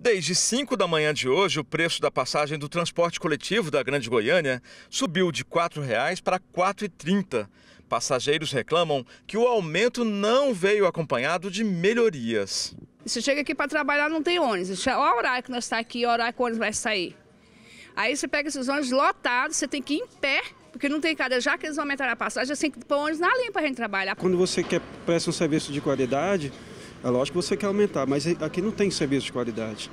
Desde 5 da manhã de hoje, o preço da passagem do transporte coletivo da Grande Goiânia subiu de R$ 4,00 para R$ 4,30. Passageiros reclamam que o aumento não veio acompanhado de melhorias. Você chega aqui para trabalhar, não tem ônibus. Olha é o horário que nós está aqui, o horário que o ônibus vai sair. Aí você pega esses ônibus lotados, você tem que ir em pé, porque não tem cada. Já que eles aumentaram a passagem, você tem que pôr ônibus na linha para a gente trabalhar. Quando você quer prestar um serviço de qualidade, é lógico que você quer aumentar, mas aqui não tem serviço de qualidade.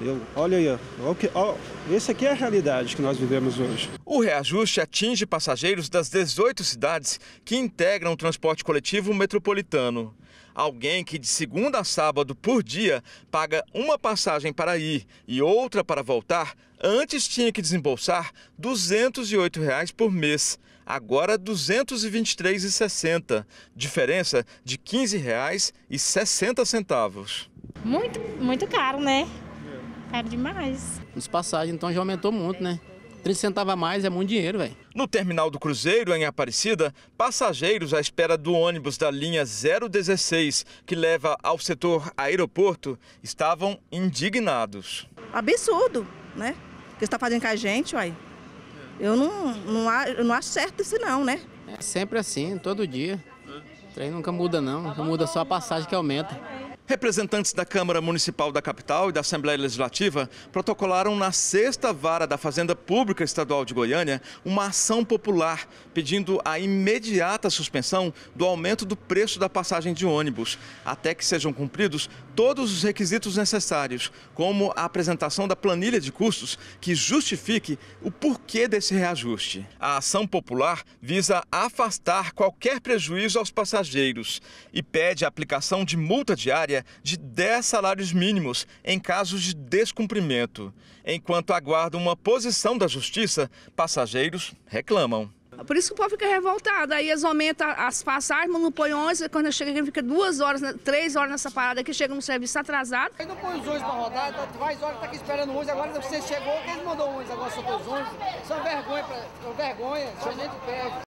Eu, olha aí, ó, ó, esse aqui é a realidade que nós vivemos hoje. O reajuste atinge passageiros das 18 cidades que integram o transporte coletivo metropolitano. Alguém que de segunda a sábado por dia paga uma passagem para ir e outra para voltar, antes tinha que desembolsar R$ 208 por mês. Agora R$ 223,60, diferença de R$ 15,60. Muito, muito caro, né? Caro demais. Os passagens então já aumentou muito, né? 30 centavos a mais é muito dinheiro, velho. No terminal do Cruzeiro, em Aparecida, passageiros à espera do ônibus da linha 016, que leva ao setor aeroporto, estavam indignados. Absurdo, né? O que está fazendo com a gente, uai. Eu não, não, eu não acho certo isso não, né? É sempre assim, todo dia trem nunca muda não, nunca muda só a passagem que aumenta. Representantes da Câmara Municipal da Capital e da Assembleia Legislativa protocolaram na sexta vara da Fazenda Pública Estadual de Goiânia uma ação popular pedindo a imediata suspensão do aumento do preço da passagem de ônibus, até que sejam cumpridos todos os requisitos necessários, como a apresentação da planilha de custos que justifique o porquê desse reajuste. A ação popular visa afastar qualquer prejuízo aos passageiros passageiros e pede a aplicação de multa diária de 10 salários mínimos em casos de descumprimento. Enquanto aguardam uma posição da Justiça, passageiros reclamam. Por isso que o povo fica revoltado. Aí eles aumentam as passagens, mas não põe 11, quando chega aqui fica duas horas, né, três horas nessa parada aqui, chega no serviço atrasado. Aí não põe os 11 para rodar, faz tá hora horas, tá aqui esperando 11, agora você chegou, quem mandou 11, agora soltou os 11. São vergonha, pra, são vergonha, isso a gente perde.